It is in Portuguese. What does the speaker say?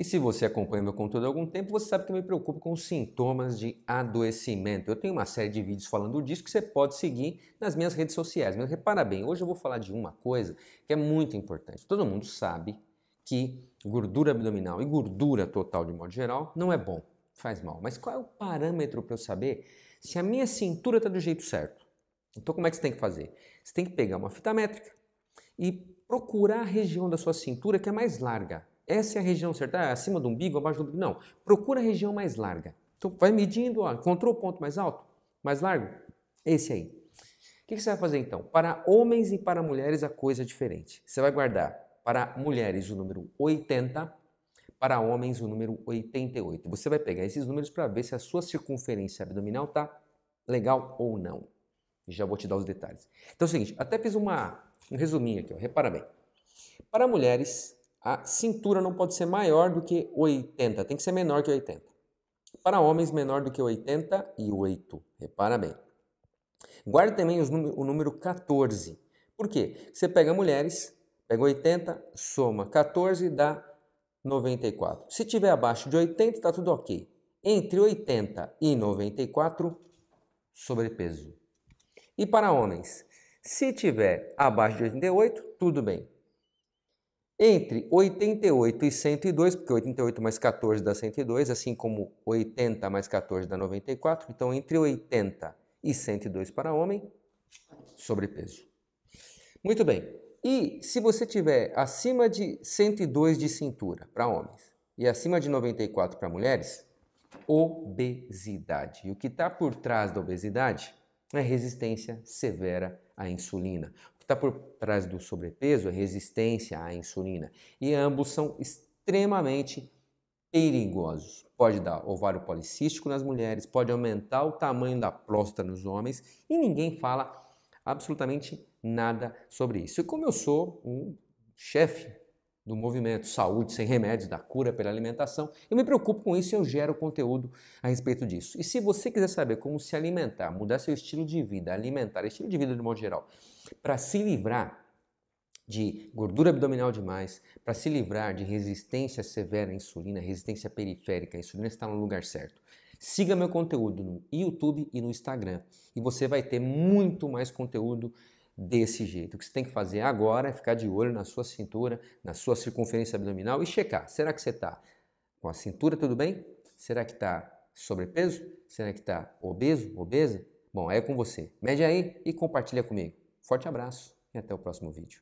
E se você acompanha meu conteúdo há algum tempo, você sabe que eu me preocupo com sintomas de adoecimento. Eu tenho uma série de vídeos falando disso que você pode seguir nas minhas redes sociais. Mas repara bem, hoje eu vou falar de uma coisa que é muito importante. Todo mundo sabe que gordura abdominal e gordura total de modo geral não é bom, faz mal. Mas qual é o parâmetro para eu saber se a minha cintura está do jeito certo? Então como é que você tem que fazer? Você tem que pegar uma fita métrica e procurar a região da sua cintura que é mais larga. Essa é a região certa. Ah, acima do umbigo, abaixo do umbigo. Não. Procura a região mais larga. Então, vai medindo. Ó, encontrou o ponto mais alto? Mais largo? Esse aí. O que, que você vai fazer então? Para homens e para mulheres a coisa é diferente. Você vai guardar para mulheres o número 80, para homens o número 88. Você vai pegar esses números para ver se a sua circunferência abdominal está legal ou não. Já vou te dar os detalhes. Então é o seguinte, até fiz uma, um resuminho aqui, ó. repara bem. Para mulheres, a cintura não pode ser maior do que 80, tem que ser menor que 80. Para homens, menor do que 88, repara bem. Guarde também o número 14. Por quê? Você pega mulheres, pega 80, soma 14, dá 94. Se tiver abaixo de 80, está tudo ok. Entre 80 e 94, sobrepeso. E para homens, se tiver abaixo de 88, tudo bem. Entre 88 e 102, porque 88 mais 14 dá 102, assim como 80 mais 14 dá 94, então entre 80 e 102 para homem, sobrepeso. Muito bem. E se você tiver acima de 102 de cintura para homens e acima de 94 para mulheres, obesidade. E o que está por trás da obesidade é resistência severa à insulina está por trás do sobrepeso é resistência à insulina e ambos são extremamente perigosos. Pode dar ovário policístico nas mulheres, pode aumentar o tamanho da próstata nos homens e ninguém fala absolutamente nada sobre isso. E como eu sou um chefe do movimento Saúde Sem Remédios, da cura pela alimentação. Eu me preocupo com isso e eu gero conteúdo a respeito disso. E se você quiser saber como se alimentar, mudar seu estilo de vida, alimentar, estilo de vida de modo geral, para se livrar de gordura abdominal demais, para se livrar de resistência severa à insulina, resistência periférica, a insulina está no lugar certo. Siga meu conteúdo no YouTube e no Instagram e você vai ter muito mais conteúdo desse jeito. O que você tem que fazer agora é ficar de olho na sua cintura, na sua circunferência abdominal e checar. Será que você está com a cintura tudo bem? Será que está sobrepeso? Será que está obeso, obesa? Bom, é com você. Mede aí e compartilha comigo. Forte abraço e até o próximo vídeo.